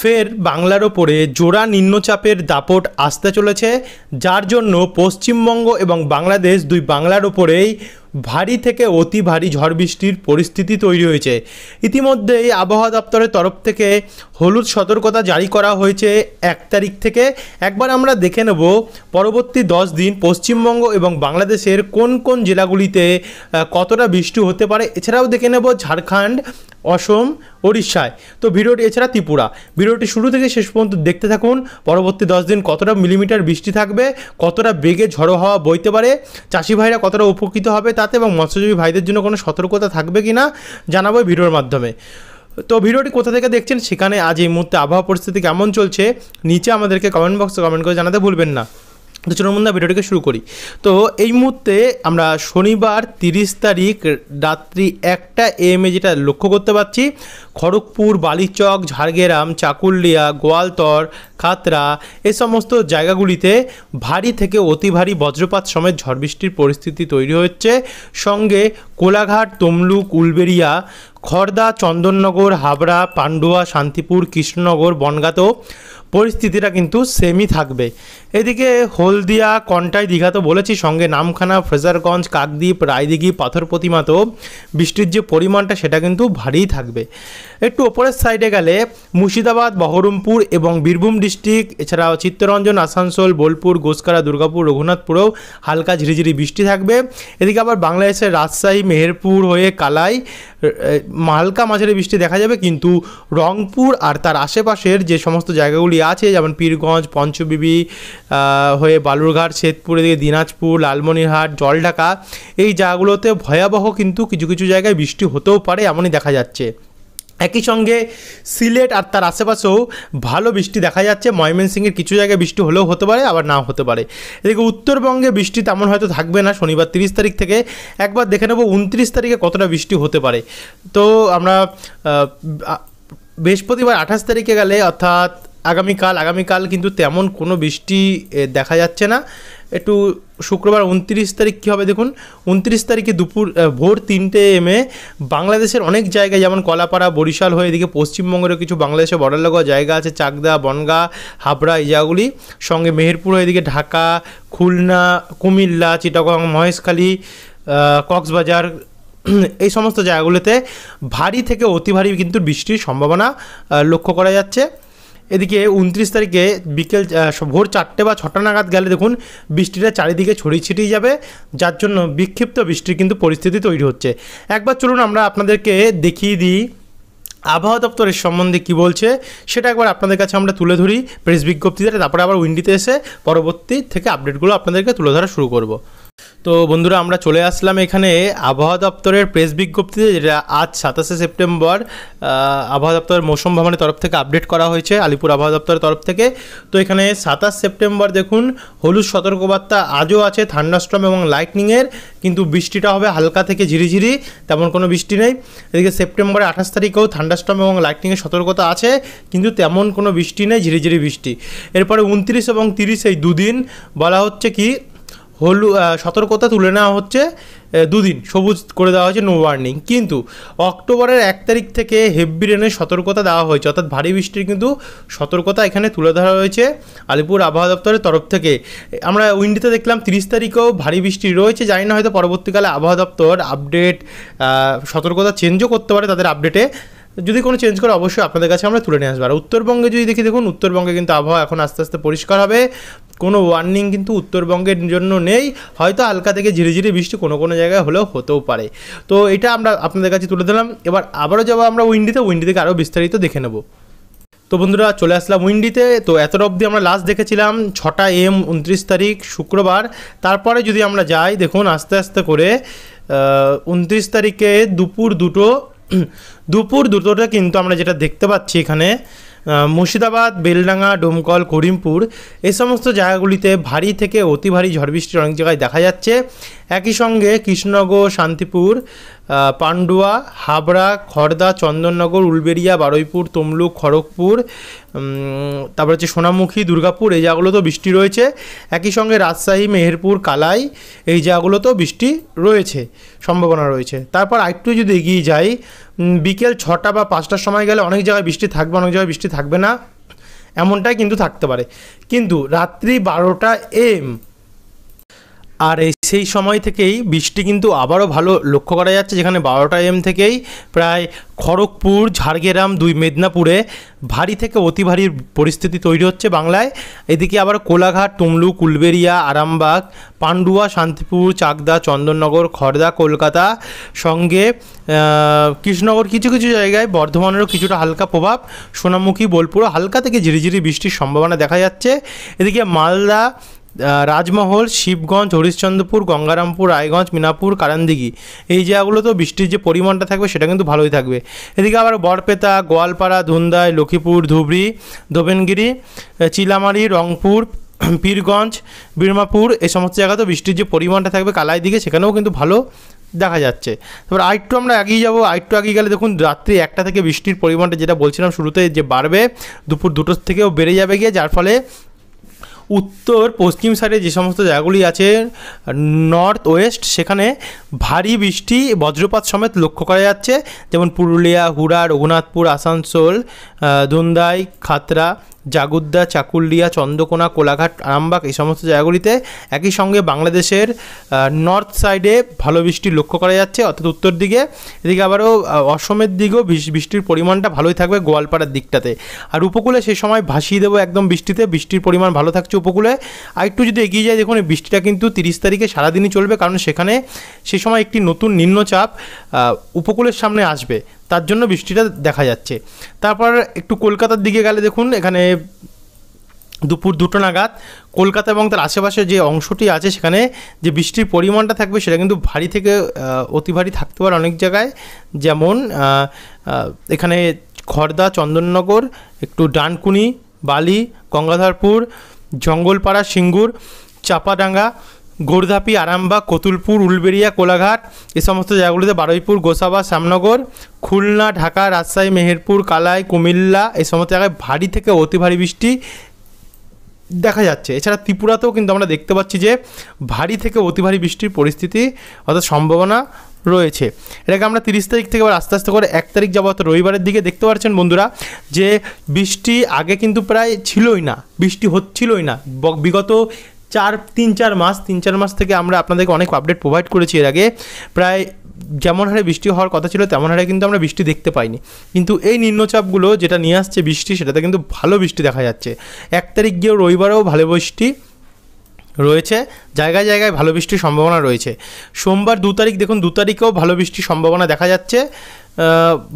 ফের বাংলার ওপরে জোড়া নিম্নচাপের দাপট আসতে চলেছে যার জন্য পশ্চিমবঙ্গ এবং বাংলাদেশ দুই বাংলার ওপরেই ভারী থেকে অতি ভারী ঝড় বৃষ্টির পরিস্থিতি তৈরি হয়েছে ইতিমধ্যেই আবহাওয়া দপ্তরের তরফ থেকে হলুদ সতর্কতা জারি করা হয়েছে এক তারিখ থেকে একবার আমরা দেখে নেব পরবর্তী দশ দিন পশ্চিমবঙ্গ এবং বাংলাদেশের কোন কোন জেলাগুলিতে কতটা বৃষ্টি হতে পারে এছাড়াও দেখে নেব ঝাড়খণ্ড অসম ওড়িশায় তো ভিডিওটি এছাড়া ত্রিপুরা ভিডিওটি শুরু থেকে শেষ পর্যন্ত দেখতে থাকুন পরবর্তী দশ দিন কতটা মিলিমিটার বৃষ্টি থাকবে কতটা বেগে ঝড়ো হাওয়া বইতে পারে চাষি ভাইরা কতটা উপকৃত হবে তাতে এবং মৎস্যজীবী ভাইদের জন্য কোনো সতর্কতা থাকবে কি না জানাবো ভিডিওর মাধ্যমে তো ভিডিওটি কোথা থেকে দেখছেন সেখানে আজ এই মুহূর্তে আবহাওয়া পরিস্থিতি কেমন চলছে নিচে আমাদেরকে কমেন্ট বক্সে কমেন্ট করে জানাতে ভুলবেন না তো চরমন্দা ভিডিওটিকে শুরু করি তো এই মুহূর্তে আমরা শনিবার তিরিশ তারিখ রাত্রি একটা এমে যেটা লক্ষ্য করতে পারছি খড়গপুর বালিচক ঝাড়গ্রাম চাকুলিয়া গোয়ালতর খাতরা এ সমস্ত জায়গাগুলিতে ভারী থেকে অতি ভারী বজ্রপাত সমেত ঝড় বৃষ্টির পরিস্থিতি তৈরি হচ্ছে সঙ্গে কোলাঘাট তমলুক উলবেরিয়া খর্দা চন্দননগর হাবড়া পান্ডুয়া শান্তিপুর কৃষ্ণনগর বনগাঁত পরিস্থিতিটা কিন্তু সেমই থাকবে এদিকে হলদিয়া কন্টাই দীঘা তো বলেছি সঙ্গে নামখানা ফ্রেজারগঞ্জ কাকদ্বীপ রায়দিঘি পাথর প্রতিমা তো বৃষ্টির যে পরিমাণটা সেটা কিন্তু ভারী থাকবে একটু ওপরের সাইডে গেলে মুর্শিদাবাদ বহরমপুর এবং বীরভূম ডিস্ট্রিক্ট এছাড়াও চিত্তরঞ্জন আসানসোল বোলপুর গোসকারা দুর্গাপুর রঘুনাথপুরেও হালকা ঝিরিঝিরি বৃষ্টি থাকবে এদিকে আবার বাংলাদেশের রাজশাহী মেহেরপুর হয়ে কালাই মালকা মাঝারি বৃষ্টি দেখা যাবে কিন্তু রংপুর আর তার আশেপাশের যে সমস্ত জায়গাগুলি আছে যেমন পীরগঞ্জ পঞ্চবিবি হয়ে বালুরঘাট শেতপুরের দিয়ে দিনাজপুর লালমনিরহাট জলঢাকা এই জায়গাগুলোতে ভয়াবহ কিন্তু কিছু কিছু জায়গায় বৃষ্টি হতেও পারে এমনই দেখা যাচ্ছে একই সঙ্গে সিলেট আর তার আশেপাশেও ভালো বৃষ্টি দেখা যাচ্ছে ময়মনসিংহের কিছু জায়গায় বৃষ্টি হলেও হতে পারে আবার নাও হতে পারে এদিকে উত্তরবঙ্গে বৃষ্টি তেমন হয়তো থাকবে না শনিবার তিরিশ তারিখ থেকে একবার দেখে নেব উনত্রিশ তারিখে কতটা বৃষ্টি হতে পারে তো আমরা বৃহস্পতিবার আঠাশ তারিখে গেলে অর্থাৎ আগামীকাল আগামীকাল কিন্তু তেমন কোনো বৃষ্টি দেখা যাচ্ছে না একটু শুক্রবার উনত্রিশ তারিখ কী হবে দেখুন উনত্রিশ তারিখে দুপুর ভোর তিনটে এমে বাংলাদেশের অনেক জায়গায় যেমন কলাপাড়া বরিশাল হয়ে এদিকে পশ্চিমবঙ্গেরও কিছু বাংলাদেশে বর্ডার লাগোয়া জায়গা আছে চাকদা বনগা হাবড়া এই জায়গাগুলি সঙ্গে মেহেরপুর হয়ে এদিকে ঢাকা খুলনা কুমিল্লা চিটাগং মহেশখালী কক্সবাজার এই সমস্ত জায়গাগুলোতে ভারী থেকে অতি ভারী কিন্তু বৃষ্টির সম্ভাবনা লক্ষ্য করা যাচ্ছে এদিকে উনত্রিশ তারিখে বিকেল ভোর চারটে বা ছটা নাগাদ গেলে দেখুন বৃষ্টিটা চারিদিকে ছড়িয়ে ছিটিয়ে যাবে যার জন্য বিক্ষিপ্ত বৃষ্টির কিন্তু পরিস্থিতি তৈরি হচ্ছে একবার চলুন আমরা আপনাদেরকে দেখিয়ে দিই আবহাওয়া দপ্তরের সম্বন্ধে কি বলছে সেটা একবার আপনাদের কাছে আমরা তুলে ধরি প্রেস বিজ্ঞপ্তিতে তারপরে আবার উইন্ডিতে এসে পরবর্তী থেকে আপডেটগুলো আপনাদেরকে তুলে ধরা শুরু করবো তো বন্ধুরা আমরা চলে আসলাম এখানে আবহাওয়া দপ্তরের প্রেস বিজ্ঞপ্তিতে যেটা আজ সাতাশে সেপ্টেম্বর আবহাওয়া দপ্তরের মৌসুম ভবনের তরফ থেকে আপডেট করা হয়েছে আলিপুর আবহাওয়া দপ্তরের তরফ থেকে তো এখানে সাতাশ সেপ্টেম্বর দেখুন হলুদ সতর্কবার্তা আজও আছে থান্ডাস্ট্রম এবং লাইটনিংয়ের কিন্তু বৃষ্টিটা হবে হালকা থেকে ঝিরিঝিরি তেমন কোনো বৃষ্টি নেই এদিকে সেপ্টেম্বরের আঠাশ তারিখেও থান্ডাস্ট্রম এবং লাইটনিংয়ের সতর্কতা আছে কিন্তু তেমন কোনো বৃষ্টি নেই ঝিরিঝিরি বৃষ্টি এরপরে উনত্রিশ এবং তিরিশ এই দুদিন বলা হচ্ছে কি হলু সতর্কতা তুলে নেওয়া হচ্ছে দুদিন সবুজ করে দেওয়া হয়েছে নো ওয়ার্নিং কিন্তু অক্টোবরের এক তারিখ থেকে হেভি রেনের সতর্কতা দেওয়া হয়েছে অর্থাৎ ভারী বৃষ্টির কিন্তু সতর্কতা এখানে তুলে ধরা হয়েছে আলিপুর আবহাওয়া দপ্তরের তরফ থেকে আমরা উইন্ডিতে দেখলাম তিরিশ তারিখেও ভারী বৃষ্টি রয়েছে জানি না হয়তো পরবর্তীকালে আবহাওয়া দপ্তর আপডেট সতর্কতা চেঞ্জও করতে পারে তাদের আপডেটে যদি কোনো চেঞ্জ করে অবশ্যই আপনাদের কাছে আমরা তুলে নিয়ে আসবো আর উত্তরবঙ্গে যদি দেখি দেখুন উত্তরবঙ্গে কিন্তু আবহাওয়া এখন আস্তে আস্তে পরিষ্কার হবে কোনো ওয়ার্নিং কিন্তু উত্তরবঙ্গের জন্য নেই হয়তো হালকা থেকে ঝিরিঝিরি বৃষ্টি কোনো কোনো জায়গায় হলেও হতেও পারে তো এটা আমরা আপনাদের কাছে তুলে দিলাম এবার আবারও যাবো আমরা উইন্ডিতে উইন্ডি থেকে আরও বিস্তারিত দেখে নেব তো বন্ধুরা চলে আসলাম উইন্ডিতে তো এতটা অবধি আমরা লাস্ট দেখেছিলাম ছটা এম উনত্রিশ তারিখ শুক্রবার তারপরে যদি আমরা যাই দেখুন আস্তে আস্তে করে উনত্রিশ তারিখে দুপুর দুটো দুপুর দুটোটা কিন্তু আমরা যেটা দেখতে পাচ্ছি এখানে মুর্শিদাবাদ বেলডাঙ্গা ডোমকল করিমপুর এই সমস্ত জায়গাগুলিতে ভারী থেকে অতি ভারী ঝড় বৃষ্টির অনেক জায়গায় দেখা যাচ্ছে একই সঙ্গে কৃষ্ণনগর শান্তিপুর পান্ডুয়া হাবড়া খড়দা চন্দননগর উলবেড়িয়া বারুইপুর তমলুক খড়গপুর তারপর হচ্ছে সোনামুখী দুর্গাপুর এই জায়গাগুলোতেও বৃষ্টি রয়েছে একই সঙ্গে রাজশাহী মেহেরপুর কালাই এই জায়গাগুলোতেও বৃষ্টি রয়েছে সম্ভাবনা রয়েছে তারপর আরেকটু যদি এগিয়ে যাই বিকেল ছটা বা পাঁচটার সময় গেলে অনেক জায়গায় বৃষ্টি থাকবে অনেক জায়গায় বৃষ্টি থাকবে না এমনটাই কিন্তু থাকতে পারে কিন্তু রাত্রি বারোটা এম আর এই সেই সময় থেকেই বৃষ্টি কিন্তু আবারও ভালো লক্ষ্য করা যাচ্ছে যেখানে বারোটা এম থেকেই প্রায় খড়গপুর ঝাড়গ্রাম দুই মেদিনীপুরে ভারী থেকে অতি ভারীর পরিস্থিতি তৈরি হচ্ছে বাংলায় এদিকে আবার কোলাঘাট তুমলু কুলবেরিয়া আরামবাগ পান্ডুয়া শান্তিপুর চাকদা চন্দননগর খড়দা কলকাতা সঙ্গে কৃষ্ণনগর কিছু কিছু জায়গায় বর্ধমানেরও কিছুটা হালকা প্রভাব সোনামুখী বোলপুরও হালকা থেকে ঝিরিঝিরি বৃষ্টির সম্ভাবনা দেখা যাচ্ছে এদিকে মালদা রাজমহল শিবগঞ্জ হরিশ্চন্দ্রপুর গঙ্গারামপুর রায়গঞ্জ মিনাপুর কারান্দিঘি এই জায়গাগুলো তো বৃষ্টির যে পরিমাণটা থাকবে সেটা কিন্তু ভালোই থাকবে এদিকে আবার বরপেতা গোয়ালপাড়া ধুন্দায় লক্ষ্মীপুর ধুবড়ি দোবেনগিরি চিলামারি রংপুর পীরগঞ্জ বিরমাপুর এই সমস্ত জায়গাতেও বৃষ্টির যে পরিমাণটা থাকবে কালাই দিকে সেখানেও কিন্তু ভালো দেখা যাচ্ছে তারপর আরেকটু আমরা এগিয়ে যাবো আরেকটু এগিয়ে গেলে দেখুন রাত্রি একটা থেকে বৃষ্টির পরিমাণটা যেটা বলছিলাম শুরুতে যে বাড়বে দুপুর দুটোর থেকেও বেড়ে যাবে গিয়ে যার ফলে উত্তর পশ্চিম সাইডে যে সমস্ত জায়গাগুলি আছে নর্থ ওয়েস্ট সেখানে ভারী বৃষ্টি বজ্রপাত সমেত লক্ষ্য করা যাচ্ছে যেমন পুরুলিয়া হুড়া রঘুনাথপুর আসানসোল ধুন্দাই খাতরা জাগুদ্দা চাকুলিয়া চন্দ্রকোনা কোলাঘাট আরামবাগ এই সমস্ত জায়গাগুলিতে একই সঙ্গে বাংলাদেশের নর্থ সাইডে ভালো বৃষ্টি লক্ষ্য করা যাচ্ছে অর্থাৎ উত্তর দিকে এদিকে আবারও অসমের দিকেও বৃষ্টির পরিমাণটা ভালোই থাকবে গোয়ালপাড়ার দিকটাতে আর উপকূলে সে সময় ভাসিয়ে দেবো একদম বৃষ্টিতে বৃষ্টির পরিমাণ ভালো থাকছে উপকূলে আর একটু যদি এগিয়ে যায় দেখুন বৃষ্টিটা কিন্তু তিরিশ তারিখে সারাদিনই চলবে কারণ সেখানে সে সময় একটি নতুন নিম্নচাপ উপকূলের সামনে আসবে তার জন্য বৃষ্টিটা দেখা যাচ্ছে তারপর একটু কলকাতার দিকে গেলে দেখুন এখানে দুপুর দুটো নাগাদ কলকাতা এবং তার আশেপাশে যে অংশটি আছে সেখানে যে বৃষ্টির পরিমাণটা থাকবে সেটা কিন্তু ভারী থেকে অতি ভারী থাকতে পারে অনেক জায়গায় যেমন এখানে খর্দা চন্দননগর একটু ডানকুনি বালি গঙ্গাধরপুর জঙ্গলপাড়া সিঙ্গুর চাপাডাঙ্গা গোরধাপি আরামবাগ কতুলপুর উলবেড়িয়া কোলাঘাট এ সমস্ত জায়গাগুলিতে বারুইপুর গোসাবা শ্যামনগর খুলনা ঢাকা রাজশাহী মেহেরপুর কালাই কুমিল্লা এ সমস্ত জায়গায় ভারী থেকে অতি ভারী বৃষ্টি দেখা যাচ্ছে এছাড়া ত্রিপুরাতেও কিন্তু আমরা দেখতে পাচ্ছি যে ভারী থেকে অতি ভারী বৃষ্টির পরিস্থিতি অর্থাৎ সম্ভাবনা রয়েছে এটাকে আমরা তিরিশ তারিখ থেকে আবার আস্তে আস্তে করে এক তারিখ যাবো অর্থাৎ রবিবারের দিকে দেখতে পাচ্ছেন বন্ধুরা যে বৃষ্টি আগে কিন্তু প্রায় ছিলই না বৃষ্টি হচ্ছিলই না বিগত চার তিন চার মাস তিন চার মাস থেকে আমরা আপনাদেরকে অনেক আপডেট প্রোভাইড করেছি এর আগে প্রায় যেমন হারে বৃষ্টি হওয়ার কথা ছিল তেমন হারে কিন্তু আমরা বৃষ্টি দেখতে পাইনি কিন্তু এই নিম্নচাপগুলো যেটা নিয়ে আসছে বৃষ্টি সেটাতে কিন্তু ভালো বৃষ্টি দেখা যাচ্ছে এক তারিখ গিয়েও রবিবারেও ভালো বৃষ্টি রয়েছে জায়গায় জায়গায় ভালো বৃষ্টির সম্ভাবনা রয়েছে সোমবার দু তারিখ দেখুন দু তারিখেও ভালো বৃষ্টির সম্ভাবনা দেখা যাচ্ছে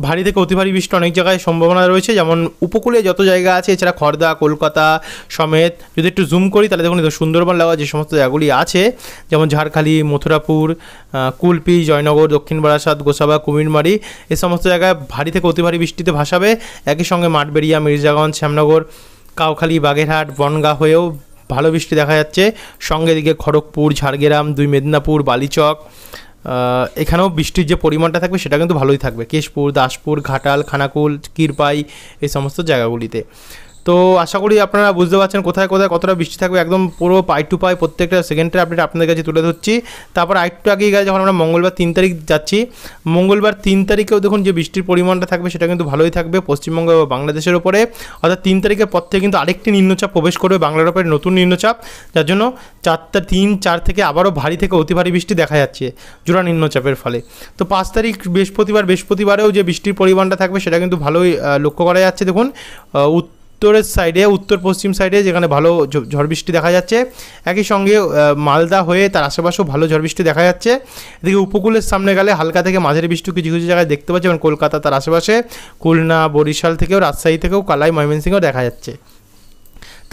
ভারী থেকে অতি ভারী বৃষ্টি অনেক জায়গায় সম্ভাবনা রয়েছে যেমন উপকূলে যত জায়গা আছে এছাড়া খর্দা কলকাতা সমেত যদি একটু জুম করি তাহলে দেখুন সুন্দরবন লাগা যে সমস্ত জায়গাগুলি আছে যেমন ঝাড়খালি মথুরাপুর কুলপি জয়নগর দক্ষিণ বারাসাত গোসাবা কুমিরমারি এ সমস্ত জায়গায় ভারী থেকে অতি ভারী বৃষ্টিতে ভাসাবে একই সঙ্গে মাঠবেড়িয়া মির্জাগঞ্জ শ্যামনগর কাউখালী বাগেরহাট বনগা হয়েও ভালো বৃষ্টি দেখা যাচ্ছে সঙ্গে দিকে খড়গপুর ঝাড়গ্রাম দুই মেদিনীপুর বালিচক এখানেও বৃষ্টির যে পরিমাণটা থাকবে সেটা কিন্তু ভালোই থাকবে কেশপুর দাসপুর ঘাটাল খানাকুল কিরপাই এই সমস্ত জায়গাগুলিতে তো আশা করি আপনারা বুঝতে পারছেন কোথায় কোথায় কতটা বৃষ্টি থাকবে একদম পুরো পাই টু পাই প্রত্যেকটা সেকেন্ডের আপডেট আপনাদের কাছে তুলে ধরছি তারপর আরেকটু আগে গেলে যখন আমরা মঙ্গলবার তিন তারিখ যাচ্ছি মঙ্গলবার তিন তারিখেও দেখুন যে বৃষ্টির পরিমাণটা থাকবে সেটা কিন্তু ভালোই থাকবে পশ্চিমবঙ্গ এবং বাংলাদেশের ওপরে অর্থাৎ তিন তারিখের পর থেকে কিন্তু আরেকটি নিম্নচাপ প্রবেশ করবে বাংলার ওপরে নতুন নিম্নচাপ যার জন্য চারটা তিন চার থেকে আবারও ভারী থেকে অতি ভারী বৃষ্টি দেখা যাচ্ছে জোড়া নিম্নচাপের ফলে তো পাঁচ তারিখ বৃহস্পতিবার বৃহস্পতিবারেও যে বৃষ্টির পরিমাণটা থাকবে সেটা কিন্তু ভালোই লক্ষ্য করা যাচ্ছে দেখুন উত্তরের সাইডে উত্তর পশ্চিম সাইডে যেখানে ভালো ঝড় বৃষ্টি দেখা যাচ্ছে একই সঙ্গে মালদা হয়ে তার আশেপাশেও ভালো ঝড় বৃষ্টি দেখা যাচ্ছে এদিকে উপকূলের সামনে গেলে হালকা থেকে মাঝের বৃষ্টি কিছু কিছু জায়গায় দেখতে পাচ্ছি যেমন কলকাতা তার আশেপাশে খুলনা বরিশাল থেকেও রাজশাহী থেকেও কালাই ময়মনসিংহও দেখা যাচ্ছে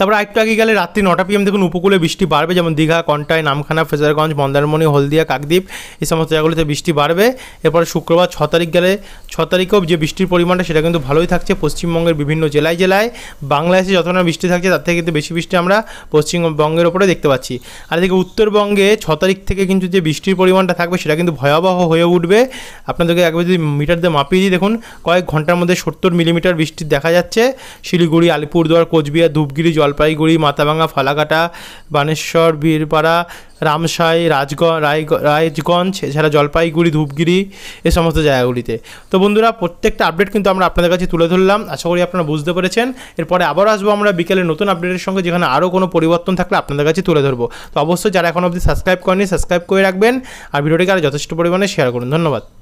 তারপর একটু আগে গেলে রাত্রি নটা পিএম দেখুন উপকূলে বৃষ্টি বাড়বে যেমন দীঘা কন্টায় নামখানা ফেজারগঞ্জ মন্দারমণি হলদিয়া কাকদ্বীপ এই সমস্ত জায়গাগুলোতে বৃষ্টি বাড়বে এরপরে শুক্রবার ছ তারিখ গেলে ছ তারিখেও যে বৃষ্টির পরিমাণটা সেটা কিন্তু ভালোই থাকছে পশ্চিমবঙ্গের বিভিন্ন জেলায় জেলায় বাংলাদেশে যত না বৃষ্টি থাকছে তার থেকে কিন্তু বেশি বৃষ্টি আমরা পশ্চিমবঙ্গের ওপরে দেখতে পাচ্ছি আর এদিকে উত্তরবঙ্গে ছ তারিখ থেকে কিন্তু যে বৃষ্টির পরিমাণটা থাকবে সেটা কিন্তু ভয়াবহ হয়ে উঠবে আপনাদেরকে একবার যদি মিটার দিয়ে মাপিয়ে দিই দেখুন কয়েক ঘন্টার মধ্যে সত্তর মিলিমিটার বৃষ্টি দেখা যাচ্ছে শিলিগুড়ি আলিপুরদুয়ার কোচবিহার ধূপগিরি জল জলপাইগুড়ি মাথাভাঙা ফালাকাটা বানেশ্বর বীরপাড়া রামসাই রাজগঞ্জ রায় রায়গঞ্জ এছাড়া জলপাইগুড়ি ধূপগিরি এ সমস্ত জায়গাগুলিতে তো বন্ধুরা প্রত্যেকটা আপডেট কিন্তু আমরা আপনাদের কাছে তুলে ধরলাম আশা করি আপনারা বুঝতে পেরেছেন এরপরে আবার আসবো আমরা বিকেলে নতুন আপডেটের সঙ্গে যেখানে আরও কোনো পরিবর্তন থাকলে আপনাদের কাছে তুলে ধরবো তো অবশ্যই যারা এখন অবধি সাবস্ক্রাইব করেনি সাবস্ক্রাইব করে রাখবেন আর ভিডিওটিকে আর যথেষ্ট পরিমাণে শেয়ার করুন ধন্যবাদ